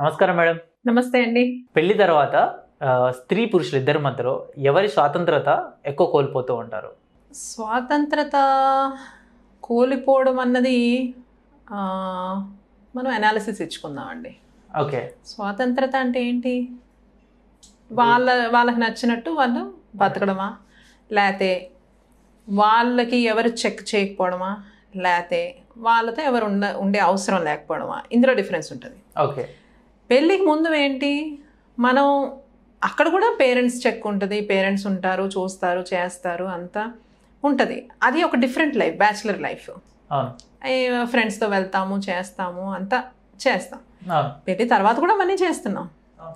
నమస్కారం మేడం నమస్తే అండి పెళ్లి తర్వాత స్త్రీ పురుషులు ఇద్దరి మధ్యలో ఎవరి స్వాతంత్రత ఎక్కువ కోల్పోతూ ఉంటారు స్వాతంత్రత కోల్పోవడం అన్నది మనం అనాలిసిస్ ఇచ్చుకుందామండి ఓకే స్వాతంత్రత అంటే ఏంటి వాళ్ళ వాళ్ళకి నచ్చినట్టు వాళ్ళు బతకడమా లేతే వాళ్ళకి ఎవరు చెక్ చేయకపోవడమా లేతే వాళ్ళతో ఎవరు ఉండ ఉండే అవసరం లేకపోవడమా ఇందులో డిఫరెన్స్ ఉంటుంది ఓకే పెళ్ళికి ముందు ఏంటి మనం అక్కడ కూడా పేరెంట్స్ చెక్ ఉంటుంది పేరెంట్స్ ఉంటారు చూస్తారు చేస్తారు అంతా ఉంటుంది అది ఒక డిఫరెంట్ లైఫ్ బ్యాచిలర్ లైఫ్ ఫ్రెండ్స్తో వెళ్తాము చేస్తాము అంతా చేస్తాం పెళ్ళి తర్వాత కూడా అవన్నీ చేస్తున్నాం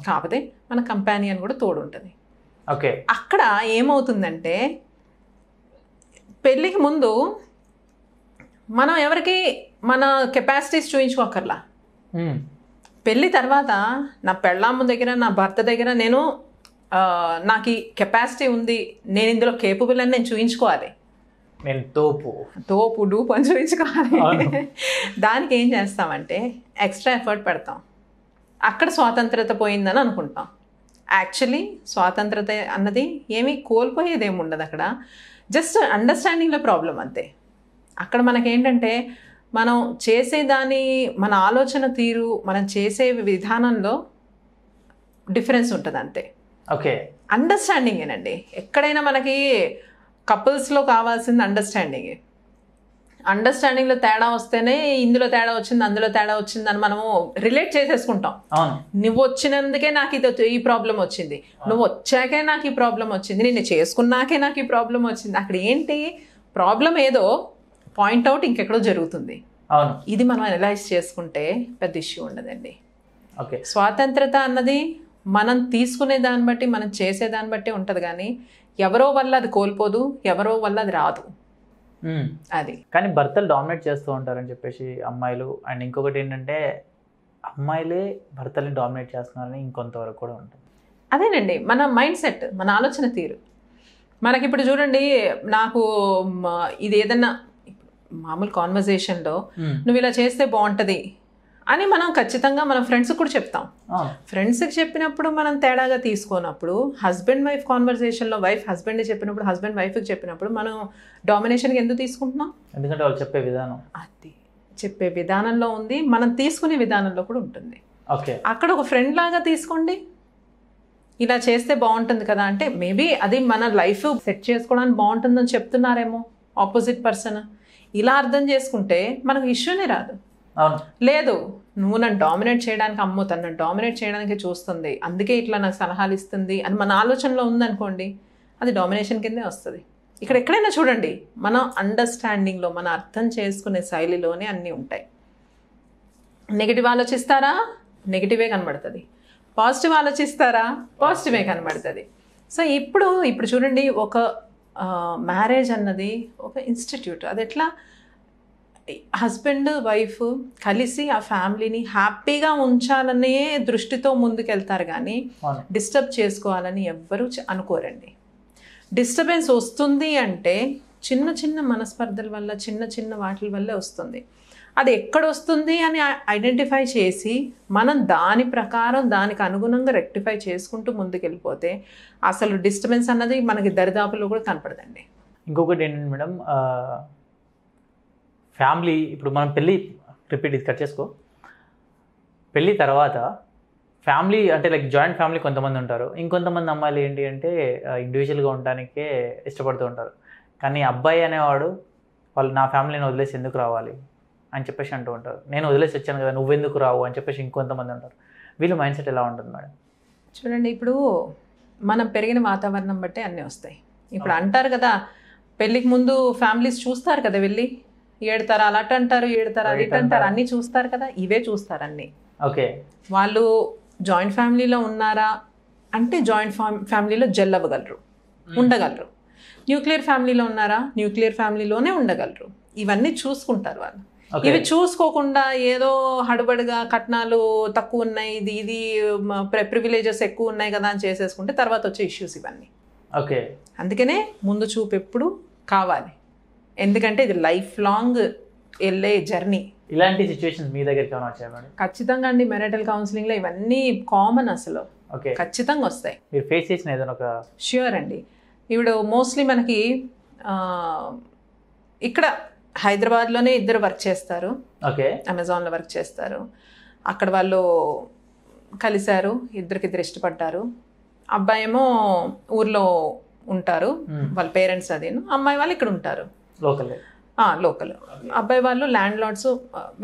కాకపోతే మన కంపానియన్ కూడా తోడు ఉంటుంది ఓకే అక్కడ ఏమవుతుందంటే పెళ్ళికి ముందు మనం ఎవరికి మన కెపాసిటీస్ చూపించుకోకర్లా పెళ్ళి తర్వాత నా పెళ్ళామ్మ దగ్గర నా భర్త దగ్గర నేను నాకు ఈ కెపాసిటీ ఉంది నేను ఇందులో కేపబుల్ అని నేను చూపించుకోవాలి నేను తోపు తోపు డూపు అని చూపించుకోవాలి దానికి ఏం చేస్తామంటే ఎక్స్ట్రా ఎఫర్ట్ పెడతాం అక్కడ స్వాతంత్రత పోయిందని అనుకుంటాం యాక్చువల్లీ స్వాతంత్రత అన్నది ఏమీ కోల్పోయేదేమి ఉండదు అక్కడ జస్ట్ అండర్స్టాండింగ్లో ప్రాబ్లం అంతే అక్కడ మనకేంటంటే మనం చేసేదాని మన ఆలోచన తీరు మనం చేసే విధానంలో డిఫరెన్స్ ఉంటుంది అంతే ఓకే అండర్స్టాండింగ్ ఏనండి ఎక్కడైనా మనకి కపుల్స్లో కావాల్సింది అండర్స్టాండింగ్ అండర్స్టాండింగ్లో తేడా వస్తేనే ఇందులో తేడా వచ్చింది అందులో తేడా వచ్చింది అని మనము రిలేట్ చేసేసుకుంటాం నువ్వు వచ్చినందుకే నాకు ఇది ఈ ప్రాబ్లం వచ్చింది నువ్వు వచ్చాకే నాకు ఈ ప్రాబ్లం వచ్చింది నేను చేసుకున్నాకే నాకు ఈ ప్రాబ్లం వచ్చింది అక్కడ ఏంటి ప్రాబ్లం ఏదో పాయింట్అవుట్ ఇంకెక్కడో జరుగుతుంది అవును ఇది మనం అనలైజ్ చేసుకుంటే పెద్ద ఇష్యూ ఉండదండి ఓకే స్వాతంత్రత అన్నది మనం తీసుకునే దాన్ని బట్టి మనం చేసే దాన్ని బట్టి ఉంటుంది కానీ ఎవరో వల్ల అది కోల్పోదు ఎవరో వల్ల అది రాదు అది కానీ భర్తలు డామినేట్ చేస్తూ ఉంటారని చెప్పేసి అమ్మాయిలు అండ్ ఇంకొకటి ఏంటంటే అమ్మాయిలే భర్తల్ని డామినేట్ చేస్తున్నారని ఇంకొంతవరకు కూడా ఉంటుంది అదేనండి మన మైండ్ సెట్ మన ఆలోచన తీరు మనకి ఇప్పుడు చూడండి నాకు ఇది ఏదన్నా మామూలు కాన్వర్జేషన్లో నువ్వు ఇలా చేస్తే బాగుంటుంది అని మనం ఖచ్చితంగా మన ఫ్రెండ్స్కి కూడా చెప్తాం ఫ్రెండ్స్కి చెప్పినప్పుడు మనం తేడాగా తీసుకోనప్పుడు హస్బెండ్ వైఫ్ కాన్వర్సేషన్లో వైఫ్ హస్బెండ్ చెప్పినప్పుడు హస్బెండ్ వైఫ్కి చెప్పినప్పుడు మనం డామినేషన్కి ఎందుకు తీసుకుంటున్నాం ఎందుకంటే వాళ్ళు చెప్పే విధానం అది చెప్పే విధానంలో ఉంది మనం తీసుకునే విధానంలో కూడా ఉంటుంది ఓకే అక్కడ ఒక ఫ్రెండ్ లాగా తీసుకోండి ఇలా చేస్తే బాగుంటుంది కదా అంటే మేబీ అది మన లైఫ్ సెట్ చేసుకోవడానికి బాగుంటుందని చెప్తున్నారేమో ఆపోజిట్ పర్సన్ ఇలా అర్థం చేసుకుంటే మనకు ఇష్యూనే రాదు లేదు నువ్వు నన్ను డామినేట్ చేయడానికి అమ్మవుతా తను డామినేట్ చేయడానికి చూస్తుంది అందుకే ఇట్లా నాకు సలహాలు ఇస్తుంది అని మన ఆలోచనలో ఉందనుకోండి అది డామినేషన్ కిందే వస్తుంది ఇక్కడ ఎక్కడైనా చూడండి మన అండర్స్టాండింగ్లో మన అర్థం చేసుకునే శైలిలోనే అన్నీ ఉంటాయి నెగిటివ్ ఆలోచిస్తారా నెగిటివే కనబడుతుంది పాజిటివ్ ఆలోచిస్తారా పాజిటివే కనబడుతుంది సో ఇప్పుడు ఇప్పుడు చూడండి ఒక మ్యారేజ్ అన్నది ఒక ఇన్స్టిట్యూట్ అది ఎట్లా హస్బెండ్ వైఫ్ కలిసి ఆ ఫ్యామిలీని హ్యాపీగా ఉంచాలనే దృష్టితో ముందుకెళ్తారు కానీ డిస్టర్బ్ చేసుకోవాలని ఎవ్వరూ అనుకోరండి డిస్టర్బెన్స్ వస్తుంది అంటే చిన్న చిన్న మనస్పర్ధల వల్ల చిన్న చిన్న వాటి వల్ల వస్తుంది అది ఎక్కడొస్తుంది అని ఐడెంటిఫై చేసి మనం దాని ప్రకారం దానికి అనుగుణంగా రెక్టిఫై చేసుకుంటూ ముందుకెళ్ళిపోతే అసలు డిస్టర్బెన్స్ అన్నది మనకి దరిదాపులో కూడా కనపడదండి ఇంకొకటి ఏంటంటే మేడం ఫ్యామిలీ ఇప్పుడు మనం పెళ్ళి రిపీట్ ఇది కట్ చేసుకో పెళ్ళి తర్వాత ఫ్యామిలీ అంటే లైక్ జాయింట్ ఫ్యామిలీ కొంతమంది ఉంటారు ఇంకొంతమంది అమ్మాయిలు ఏంటి అంటే ఇండివిజువల్గా ఉండడానికే ఇష్టపడుతూ ఉంటారు కానీ అబ్బాయి అనేవాడు వాళ్ళు నా ఫ్యామిలీని వదిలేసి ఎందుకు రావాలి అని చెప్పేసి అంటూ ఉంటారు నేను వదిలేసి వచ్చాను కదా నువ్వెందుకు రావు అని చెప్పేసి ఇంకొంతమంది ఉంటారు వీళ్ళ మైండ్ సెట్ ఎలా ఉంటుంది మేడం చూడండి ఇప్పుడు మనం పెరిగిన వాతావరణం బట్టి అన్నీ వస్తాయి ఇప్పుడు అంటారు కదా పెళ్ళికి ముందు ఫ్యామిలీస్ చూస్తారు కదా వెళ్ళి ఏడుతారా అలాట్ అంటారు ఏడుతారా అది అంటారు అన్నీ చూస్తారు కదా ఇవే చూస్తారు అన్నీ ఓకే వాళ్ళు జాయింట్ ఫ్యామిలీలో ఉన్నారా అంటే జాయింట్ ఫ్యామిలీలో జల్లవ్వగలరు ఉండగలరు న్యూక్లియర్ ఫ్యామిలీలో ఉన్నారా న్యూక్లియర్ ఫ్యామిలీలోనే ఉండగలరు ఇవన్నీ చూసుకుంటారు వాళ్ళు ఇవి చూసుకోకుండా ఏదో హడబడిగా కట్నాలు తక్కువ ఉన్నాయి ఇది ఇది ప్రివిలేజెస్ ఎక్కువ ఉన్నాయి కదా అని చేసేసుకుంటే తర్వాత వచ్చే ఇష్యూస్ ఇవన్నీ ఓకే అందుకనే ముందు చూపు ఎప్పుడు కావాలి ఎందుకంటే ఇది లైఫ్ లాంగ్ వెళ్ళే జర్నీ ఇలాంటి సిచ్యువేషన్స్ మీ దగ్గరికి వచ్చాయి ఖచ్చితంగా అండి మెరిటల్ కౌన్సిలింగ్లో ఇవన్నీ కామన్ అసలు ఓకే ఖచ్చితంగా వస్తాయి మీరు ఫేస్ చేసిన ఏదైనా ఒక ష్యూర్ అండి ఇప్పుడు మోస్ట్లీ మనకి ఇక్కడ హైదరాబాద్లోనే ఇద్దరు వర్క్ చేస్తారు ఓకే అమెజాన్లో వర్క్ చేస్తారు అక్కడ వాళ్ళు కలిశారు ఇద్దరు ఇష్టపడ్డారు అబ్బాయి ఏమో ఊర్లో ఉంటారు వాళ్ళ పేరెంట్స్ అదేను అమ్మాయి వాళ్ళు ఇక్కడ ఉంటారు లోకల్ లోకల్ అబ్బాయి వాళ్ళు ల్యాండ్ లార్డ్స్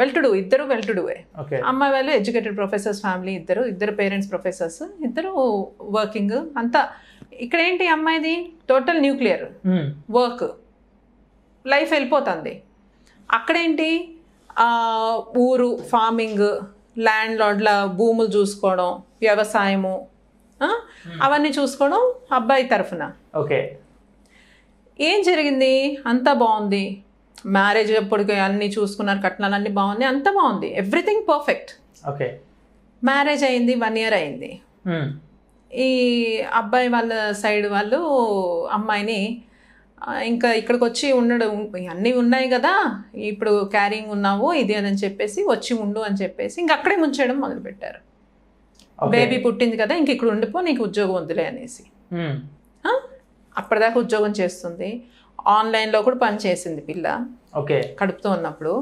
వెల్టుడు ఇద్దరు వెల్టుడువే అమ్మాయి వాళ్ళు ఎడ్యుకేటెడ్ ప్రొఫెసర్స్ ఫ్యామిలీ ఇద్దరు ఇద్దరు పేరెంట్స్ ప్రొఫెసర్స్ ఇద్దరు వర్కింగ్ అంతా ఇక్కడ ఏంటి అమ్మాయిది టోటల్ న్యూక్లియర్ వర్క్ లైఫ్ వెళ్ళిపోతుంది అక్కడేంటి ఊరు ఫార్మింగ్ ల్యాండ్ లాడ్ల భూములు చూసుకోవడం వ్యవసాయము hmm. అవన్నీ చూసుకోవడం అబ్బాయి తరఫున ఓకే ఏం జరిగింది అంత బాగుంది మ్యారేజ్ ఎప్పటికి అన్నీ చూసుకున్నారు కట్నాలు అన్నీ బాగుంది అంత బాగుంది ఎవ్రీథింగ్ పర్ఫెక్ట్ ఓకే మ్యారేజ్ అయింది వన్ ఇయర్ అయింది hmm. ఈ అబ్బాయి వాళ్ళ సైడ్ వాళ్ళు అమ్మాయిని ఇంకా ఇక్కడికి వచ్చి ఉండడం అన్నీ ఉన్నాయి కదా ఇప్పుడు క్యారింగ్ ఉన్నావు ఇది అని చెప్పేసి వచ్చి ఉండు అని చెప్పేసి ఇంక అక్కడే ముంచేయడం మొదలుపెట్టారు బేబీ పుట్టింది కదా ఇంక ఇక్కడ ఉండిపో నీకు ఉద్యోగం వద్దులే అనేసి అప్పటిదాకా ఉద్యోగం చేస్తుంది ఆన్లైన్లో కూడా పని చేసింది పిల్ల ఓకే కడుపుతూ ఉన్నప్పుడు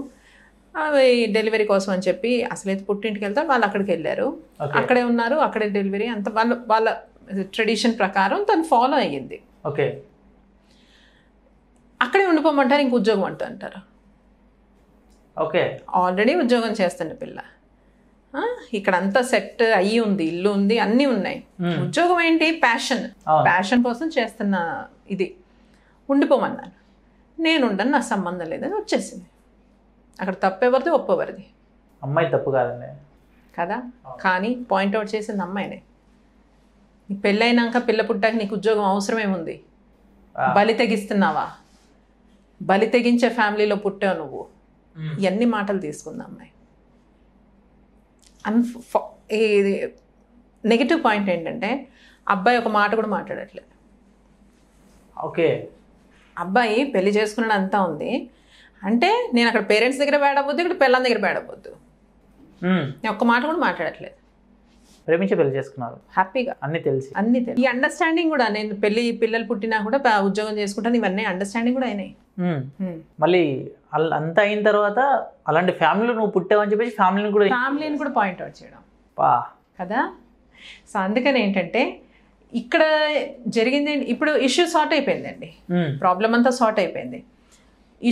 అవి డెలివరీ కోసం అని చెప్పి అయితే పుట్టింటికి వెళ్తారు వాళ్ళు అక్కడికి వెళ్ళారు అక్కడే ఉన్నారు అక్కడే డెలివరీ అంత వాళ్ళ వాళ్ళ ట్రెడిషన్ ప్రకారం తను ఫాలో అయ్యింది ఓకే అక్కడే ఉండిపోమంటారు ఇంక ఉద్యోగం అంటూ అంటారు ఓకే ఆల్రెడీ ఉద్యోగం చేస్తుంది పిల్ల ఇక్కడ అంతా సెట్ అయ్యి ఉంది ఇల్లు ఉంది అన్నీ ఉన్నాయి ఉద్యోగం ఏంటి ప్యాషన్ ప్యాషన్ కోసం చేస్తున్న ఇది ఉండిపోమన్నాను నేను ఉండను నా సంబంధం లేదని వచ్చేసింది అక్కడ తప్పెవరిది ఒప్పవరిది అమ్మాయి తప్పు కాదండి కదా కానీ పాయింట్అవుట్ చేసింది అమ్మాయినే పెళ్ళైనాక పిల్ల పుట్టాక నీకు ఉద్యోగం అవసరమేముంది బలి తెగిస్తున్నావా బలి తెగించే ఫ్యామిలీలో పుట్టావు నువ్వు ఎన్ని మాటలు తీసుకుందా అమ్మాయి అన్ నెగిటివ్ పాయింట్ ఏంటంటే అబ్బాయి ఒక మాట కూడా మాట్లాడట్లేదు ఓకే అబ్బాయి పెళ్లి చేసుకున్నాడు అంతా ఉంది అంటే నేను అక్కడ పేరెంట్స్ దగ్గర బేడవద్దు ఇక్కడ పిల్లల దగ్గర నేను ఒక్క మాట కూడా మాట్లాడట్లేదు ప్రేమించి పెళ్లి చేసుకున్నారు హ్యాపీగా అన్ని తెలిసి అన్ని ఈ అండర్స్టాండింగ్ కూడా నేను పెళ్లి పిల్లలు పుట్టినా కూడా ఉద్యోగం చేసుకుంటాను ఇవన్నీ అండర్స్టాండింగ్ కూడా అయినాయి మళ్ళీ అంత అయిన తర్వాత అలాంటి ఫ్యామిలీలో నువ్వు పుట్టావని చెప్పేసి ఫ్యామిలీని కూడా ఫ్యామిలీని కూడా పాయింట్ అవుట్ చేయడం పా కదా సో అందుకని ఏంటంటే ఇక్కడ జరిగింది ఇప్పుడు ఇష్యూ సార్ట్ అయిపోయిందండి ప్రాబ్లం అంతా సార్ట్ అయిపోయింది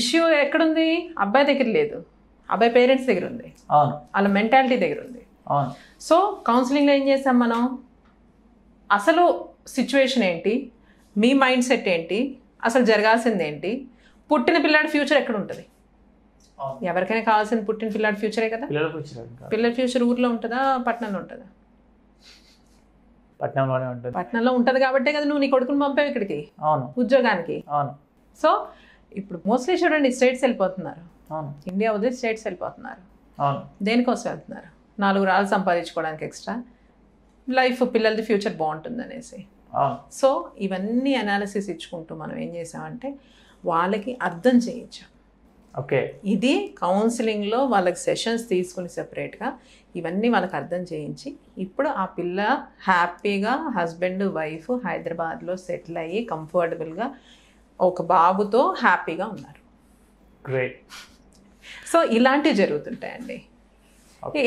ఇష్యూ ఎక్కడుంది అబ్బాయి దగ్గర లేదు అబ్బాయి పేరెంట్స్ దగ్గర ఉంది అవును వాళ్ళ మెంటాలిటీ దగ్గర ఉంది సో కౌన్సిలింగ్లో ఏం చేసాం మనం అసలు సిచ్యువేషన్ ఏంటి మీ మైండ్ సెట్ ఏంటి అసలు జరగాల్సింది ఏంటి పుట్టిన పిల్లాడి ఫ్యూచర్ ఎక్కడ ఉంటుంది ఎవరికైనా కావాల్సిన పుట్టిన పిల్లాడి ఫ్యూచరే కదా పిల్లల ఫ్యూచర్ ఊర్లో ఉంటుందా పట్టణంలో ఉంటుందా పట్టణంలోనే ఉంటుంది పట్టణంలో ఉంటుంది కాబట్టే కదా నువ్వు నీ కొడుకుని పంపావు ఇక్కడికి అవును ఉద్యోగానికి అవును సో ఇప్పుడు మోస్ట్లీ చూడండి స్టేట్స్ వెళ్ళిపోతున్నారు అవును ఇండియా వదిలి స్టేట్స్ వెళ్ళిపోతున్నారు అవును దేనికోసం వెళ్తున్నారు నాలుగు రాళ్ళు సంపాదించుకోవడానికి ఎక్స్ట్రా లైఫ్ పిల్లలది ఫ్యూచర్ బాగుంటుంది అనేసి సో ఇవన్నీ అనాలిసిస్ ఇచ్చుకుంటూ మనం ఏం చేసామంటే వాళ్ళకి అర్థం చేయించాం ఓకే ఇది కౌన్సిలింగ్లో వాళ్ళకి సెషన్స్ తీసుకుని సెపరేట్గా ఇవన్నీ వాళ్ళకి అర్థం చేయించి ఇప్పుడు ఆ పిల్ల హ్యాపీగా హస్బెండ్ వైఫ్ హైదరాబాద్లో సెటిల్ అయ్యి కంఫర్టబుల్గా ఒక బాబుతో హ్యాపీగా ఉన్నారు గ్రేట్ సో ఇలాంటివి జరుగుతుంటాయండి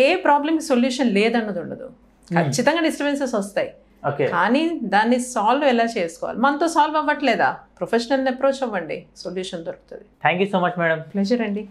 ఏ ప్రాబ్లమ్ సొల్యూషన్ లేదన్నది ఉండదు hmm. ఖచ్చితంగా డిస్టర్బెన్సెస్ వస్తాయి కానీ దాన్ని సాల్వ్ ఎలా చేసుకోవాలి మనతో సాల్వ్ అవ్వట్లేదా ప్రొఫెషనల్ అప్రోచ్ అవ్వండి సొల్యూషన్ దొరుకుతుంది thank you so much madam pleasure అండి